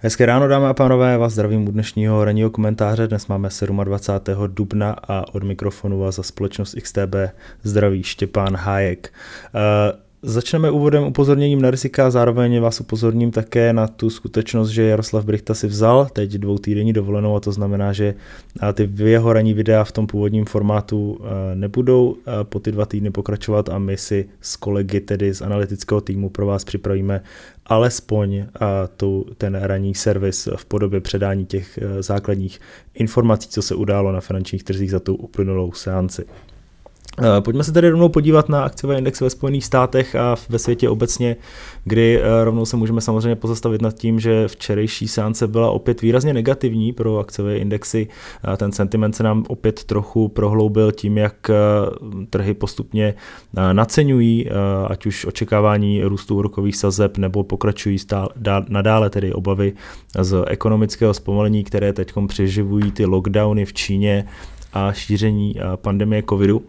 Hezké ráno, dámy a pánové, vás zdravím u dnešního ranního komentáře. Dnes máme 27. dubna a od mikrofonu vás za společnost XTB zdraví Štěpán Hájek. Uh, Začneme úvodem upozorněním na rizika zároveň vás upozorním také na tu skutečnost, že Jaroslav Brichta si vzal teď dvou týdenní dovolenou a to znamená, že ty jeho ranní videa v tom původním formátu e, nebudou e, po ty dva týdny pokračovat a my si s kolegy tedy z analytického týmu pro vás připravíme alespoň e, tu, ten ranní servis v podobě předání těch základních informací, co se událo na finančních trzích za tu uplynulou seanci. Eh, pojďme se tedy rovnou podívat na akciové indexy ve Spojených státech a ve světě obecně, kdy eh, rovnou se můžeme samozřejmě pozastavit nad tím, že včerejší sánce byla opět výrazně negativní pro akciové indexy. Eh, ten sentiment se nám opět trochu prohloubil tím, jak trhy postupně naceňují, ať už očekávání růstu úrokových sazeb nebo pokračují stále, nadále tedy obavy z ekonomického zpomalení, které teď přeživují ty lockdowny v Číně a šíření pandemie covidu.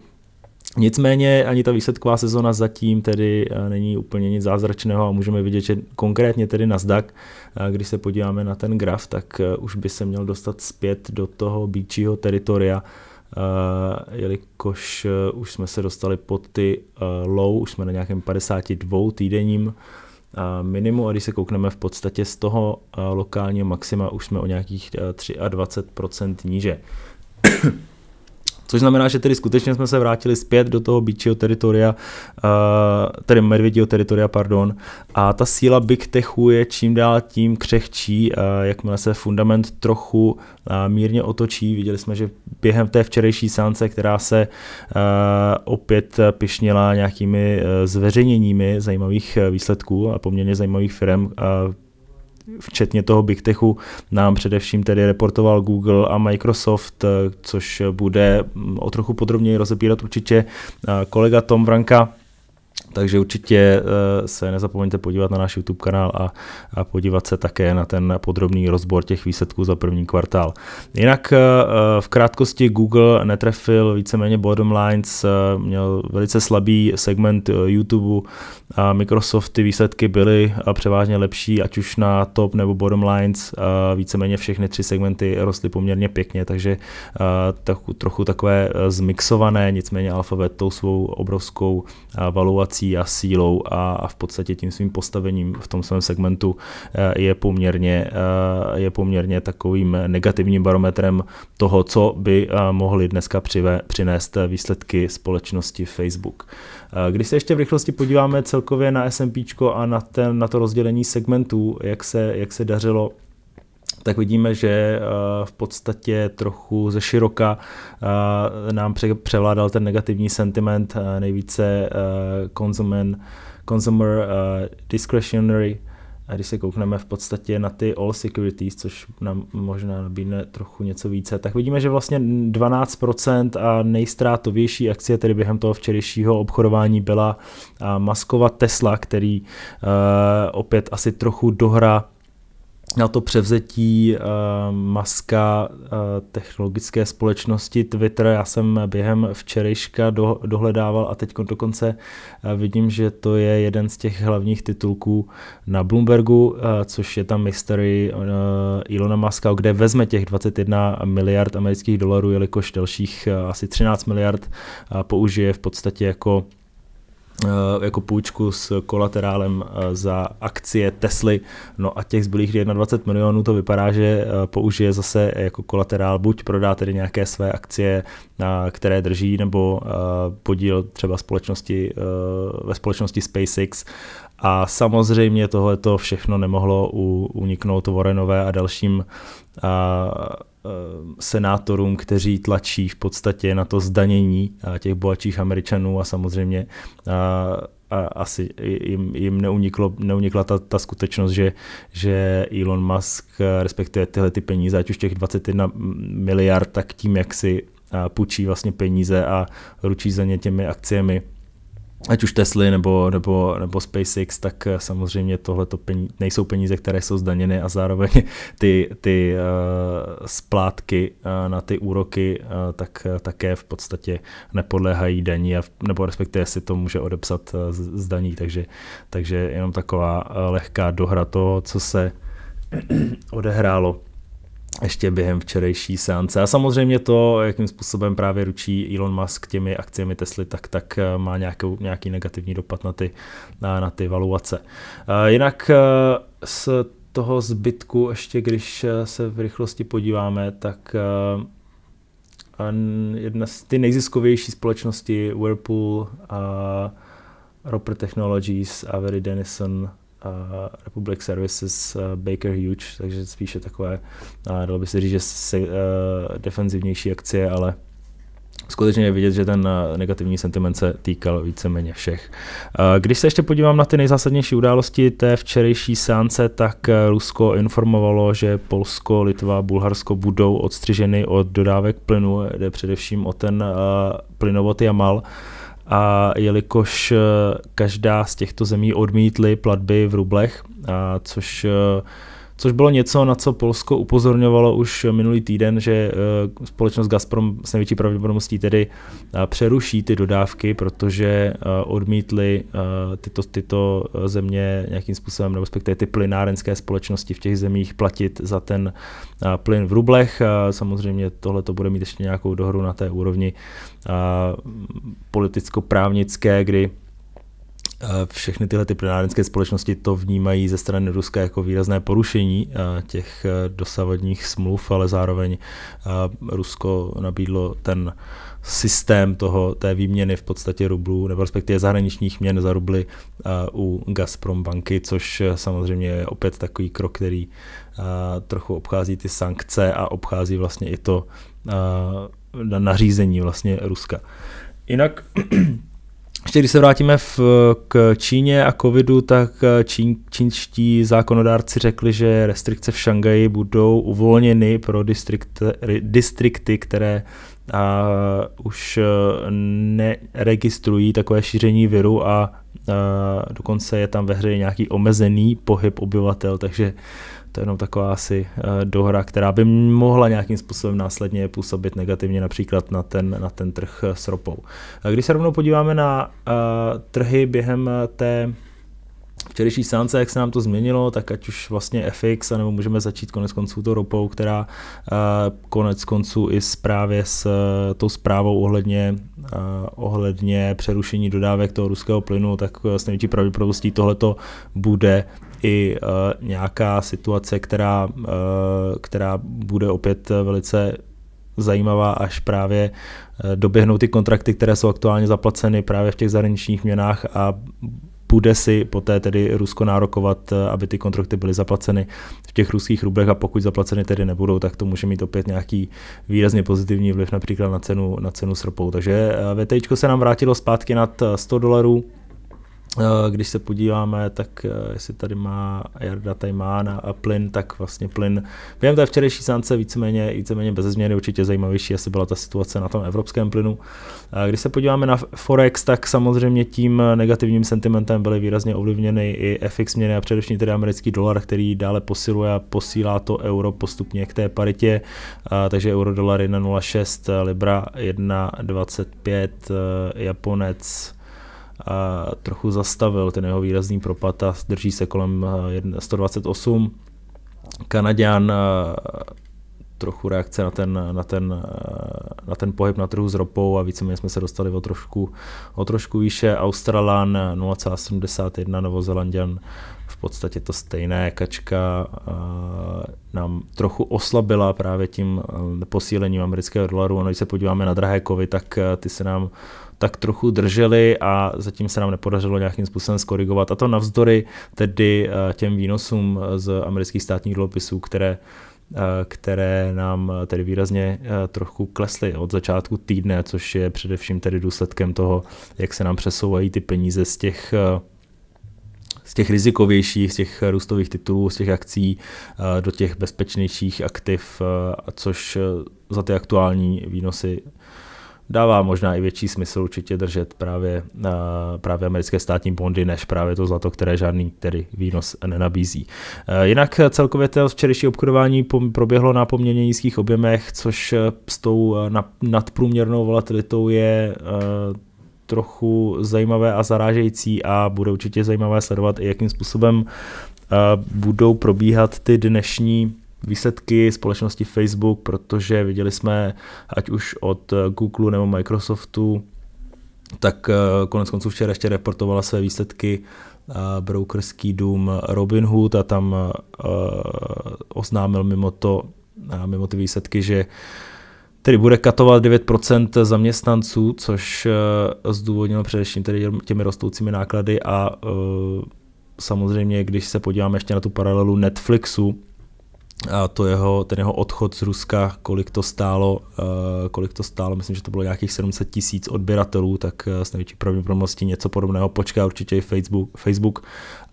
Nicméně ani ta výsledková sezona zatím tedy eh, není úplně nic zázračného a můžeme vidět, že konkrétně tedy Nasdaq, eh, když se podíváme na ten graf, tak eh, už by se měl dostat zpět do toho býčího teritoria, jelikož už jsme se dostali pod ty low, už jsme na nějakém 52 týdenním minimu a když se koukneme v podstatě z toho lokálního maxima, už jsme o nějakých 23% níže. Což znamená, že tedy skutečně jsme se vrátili zpět do toho bičího teritoria, eh, tedy medvědího teritoria, pardon. A ta síla big techu je čím dál tím křehčí, eh, jakmile se fundament trochu eh, mírně otočí. Viděli jsme, že během té včerejší sánce, která se opět pišnila nějakými zveřejněními zajímavých výsledků a poměrně zajímavých firm, včetně toho Big Techu, nám především tedy reportoval Google a Microsoft, eh, což bude mm, o trochu podrobněji rozebírat určitě eh, kolega Tom Vranka. Takže určitě eh, se nezapomeňte podívat na náš YouTube kanál a, a podívat se také na ten podrobný rozbor těch výsledků za první kvartál. Jinak eh, eh, v krátkosti Google netrefil víceméně bottom lines, měl velice slabý segment YouTube a Microsoft ty výsledky byly převážně lepší, ať už na top nebo bottom lines, víceméně všechny tři segmenty rostly poměrně pěkně, takže tak, trochu takové zmixované, nicméně Alphabet tou svou obrovskou valuací ambicí a sílou a, a v podstatě tím svým postavením v tom svém segmentu eh, je poměrně, eh, je poměrně takovým negativním barometrem toho, co by eh, mohli dneska přive, přinést výsledky společnosti Facebook. Když se ještě v rychlosti podíváme celkově na SMP a na, ten, na to rozdělení segmentů, jak se, jak se dařilo tak vidíme, že eh, v podstatě trochu ze široka eh, nám převládal ten negativní sentiment, eh, nejvíce consumer, consumer discretionary, a když se koukneme v podstatě na ty all securities, což nám možná nabídne trochu něco více, tak vidíme, že vlastně 12% a nejstrátovější akcie tedy během toho včerejšího obchodování byla maskova Tesla, který uh, opět asi trochu dohra na to převzetí uh, maska uh, technologické společnosti Twitter. Já jsem během včerejška do, dohledával a teď dokonce uh, vidím, že to je jeden z těch hlavních titulků na Bloombergu, uh, což je tam mystery uh, Ilona Maska, kde vezme těch 21 miliard amerických dolarů, jelikož dalších uh, asi 13 miliard uh, použije v podstatě jako Eh, jako půjčku s kolaterálem eh, za akcie Tesly. No a těch zbylých 21 milionů to vypadá, že eh, použije zase jako kolaterál, buď prodá tedy nějaké své akcie, které drží, nebo podíl třeba společnosti, ve společnosti SpaceX. A samozřejmě tohle to všechno nemohlo uniknout Warrenové a dalším Ehm, senátorům, kteří tlačí v podstatě na to zdanění eh, těch bohatších Američanů a samozřejmě eh, a asi jim, jim neuniklo, neunikla ta, ta skutečnost, že, že Elon Musk eh, respektive tyhle ty peníze, ať už těch 21 miliard, tak tím, jak si půjčí vlastně peníze a ručí za ně těmi akciemi, ať už Tesly nebo, nebo, nebo SpaceX, tak eh, samozřejmě tohle peníze, nejsou peníze, které jsou zdaněny a zároveň ty, ty uh, splátky uh, na ty úroky uh, tak uh, také v podstatě nepodléhají daní, a, nebo respektive si to může odepsat uh, z, z daní, takže, takže jenom taková lehká dohra toho, co se odehrálo ještě během včerejší seance. A samozřejmě to, jakým způsobem právě ručí Elon Musk těmi akciemi Tesly, tak, tak eh, má nějakou, nějaký negativní dopad na ty, na, na ty valuace. Eh, jinak eh, z toho zbytku, ještě když se v rychlosti podíváme, tak jedna z ty nejziskovější společnosti Whirlpool, a Roper Technologies a Very Denison Republic Services Baker Huge, takže spíše takové, dalo by se říct, že se, defenzivnější akcie, ale skutečně je vidět, že ten negativní sentiment se týkal víceméně všech. Když se ještě podívám na ty nejzásadnější události té včerejší sánce, tak Rusko informovalo, že Polsko, Litva Bulharsko budou odstřiženy od dodávek plynu, jde především o ten plynovod Jamal. mal a jelikož eh, každá z těchto zemí odmítly platby v rublech, a což eh, což bylo něco, na co Polsko upozorňovalo už minulý týden, že eh, společnost Gazprom s největší pravděpodobností tedy eh, přeruší ty dodávky, protože eh, odmítly tyto, tyto země nějakým způsobem, nebo respektive ty plynárenské společnosti v těch zemích platit za ten plyn v rublech. Samozřejmě tohle to bude mít ještě nějakou dohru na té úrovni politicko-právnické, kdy všechny tyhle ty plynárenské společnosti to vnímají ze strany Ruska jako výrazné porušení eh, těch eh, dosavadních smluv, ale zároveň eh, Rusko nabídlo ten systém toho, té výměny v podstatě rublů, nebo respektive zahraničních měn za rubly u Gazprom banky, což samozřejmě je opět takový krok, který trochu obchází ty sankce a obchází vlastně i to nařízení vlastně Ruska. Jinak Ještě když se vrátíme v, k Číně a covidu, tak eh, čín, čínští zákonodárci řekli, že restrikce v Šangaji budou uvolněny pro distrikt, distrikty, které a, už eh, neregistrují takové šíření viru a, a eh, dokonce je tam ve hře nějaký omezený pohyb obyvatel, takže to je jenom taková asi eh, dohra, která by mohla nějakým způsobem následně působit negativně například na ten, na ten trh eh, s ropou. Když se rovnou podíváme na eh, trhy během té včerejší sánce, jak se nám to změnilo, tak ať už vlastně FX, nebo můžeme začít konec konců to ropou, která konec konců i právě s tou zprávou ohledně, ohledně přerušení dodávek toho ruského plynu, tak s největší pravděpodobností tohleto bude i uh, nějaká situace, která, uh, která bude opět velice zajímavá, až právě eh, doběhnou ty kontrakty, které jsou aktuálně zaplaceny právě v těch zahraničních měnách a bude si poté tedy Rusko nárokovat, aby ty kontrakty byly zaplaceny v těch ruských rublech a pokud zaplaceny tedy nebudou, tak to může mít opět nějaký výrazně pozitivní vliv například na cenu, na cenu srpou. Takže VTIčko se nám vrátilo zpátky nad 100 dolarů, Eh, když se podíváme, tak eh, jestli tady má Jarda Tajmán a plyn, tak vlastně plyn během té včerejší sánce víceméně, víceméně bez změny určitě zajímavější asi byla ta situace na tom evropském plynu. Eh, když se podíváme na Forex, tak samozřejmě tím negativním sentimentem byly výrazně ovlivněny i FX měny a především tedy americký dolar, který dále posiluje a posílá to euro postupně k té paritě, takže euro dolar 1,06, libra 1,25, japonec a trochu zastavil ten jeho výrazný propad a drží se kolem 128. Eh, Kanadian eh, trochu reakce na ten, na ten eh, na ten pohyb na trhu s ropou a víceméně jsme se dostali o trošku, o trošku výše. Australan 0,71, Novozelandian v podstatě to stejné. Kačka nám trochu oslabila právě tím posílením amerického dolaru. Ono, když se podíváme na drahé kovy, tak ty se nám tak trochu drželi a zatím se nám nepodařilo nějakým způsobem skorigovat. A to navzdory tedy těm výnosům z amerických státních dluhopisů, které Eh, které nám eh, tedy výrazně eh, trochu klesly od začátku týdne, což je především tedy důsledkem toho, jak se nám přesouvají ty peníze z těch z těch rizikovějších, z těch růstových titulů, z těch akcí do těch bezpečnějších aktiv, což za ty aktuální výnosy dává možná i větší smysl určitě držet právě, eh, právě americké státní bondy, než právě to zlato, které žádný který výnos nenabízí. Eh, jinak celkově to včerejší obchodování proběhlo na poměrně nízkých objemech, což eh, s tou nadprůměrnou volatilitou je trochu zajímavé a zarážející a bude určitě zajímavé sledovat i jakým způsobem budou probíhat ty dnešní výsledky společnosti Facebook, protože viděli jsme, ať už od eh, Google nebo Microsoftu, tak eh, konec konců včera ještě reportovala své výsledky eh, brokerský dům Robinhood a tam oznámil mimo, to, mimo ty výsledky, že tedy bude katovat 9% zaměstnanců, což zdůvodnilo především tedy těmi rostoucími náklady a samozřejmě, když se podíváme ještě na tu paralelu Netflixu, a to jeho, ten jeho odchod z Ruska, kolik to stálo, eh, kolik to stálo, myslím, že to bylo nějakých 700 tisíc odběratelů, tak eh, s největší pravděpodobností něco podobného počká určitě i Facebook, Facebook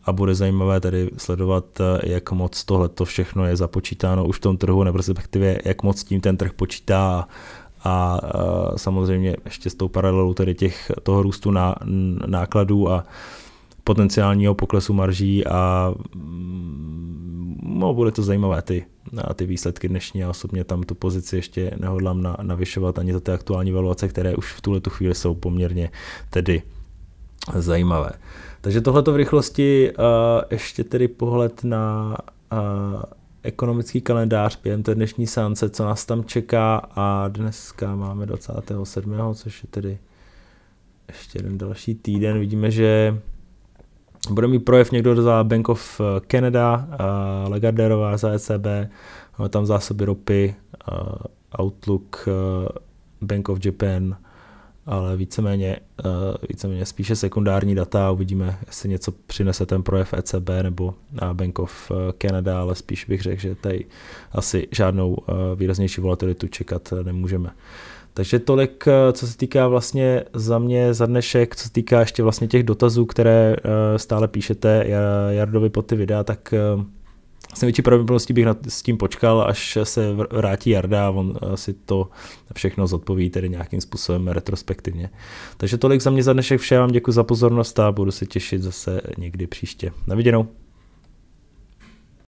a bude zajímavé tady sledovat, eh, jak moc tohle to všechno je započítáno už v tom trhu, nebo respektive jak moc tím ten trh počítá a samozřejmě ještě s tou paralelou tedy těch, toho růstu na, nákladů a potenciálního poklesu marží a mm, no, bude to zajímavé ty, a ty výsledky dnešní. Já osobně tam tu pozici ještě nehodlám na, navyšovat ani za ty aktuální valuace, které už v tuhle tu chvíli jsou poměrně tedy zajímavé. Takže tohle v rychlosti uh, ještě tedy pohled na uh, ekonomický kalendář během té dnešní sánce, co nás tam čeká a dneska máme 27., což je tedy ještě jeden další týden. Vidíme, že bude mít projev někdo za Bank of eh, Canada, uh, za ECB, máme tam zásoby ropy, uh, Outlook, uh, Bank of Japan, ale víceméně, uh, víceméně spíše sekundární data, uvidíme, jestli něco přinese ten projev ECB nebo Bank of Canada, ale spíš bych řekl, že tady asi žádnou uh, výraznější volatilitu čekat nemůžeme. Takže tolik, eh, co se týká vlastně za mě za dnešek, co se týká ještě vlastně těch dotazů, které eh, stále píšete eh, Jardovi pod ty videa, tak s největší pravděpodobností bych s tím počkal, až se vrátí Jarda a on si to všechno zodpoví tedy nějakým způsobem retrospektivně. Takže tolik za mě za dnešek vše, vám děkuji za pozornost a budu se těšit zase někdy příště. Na viděnou.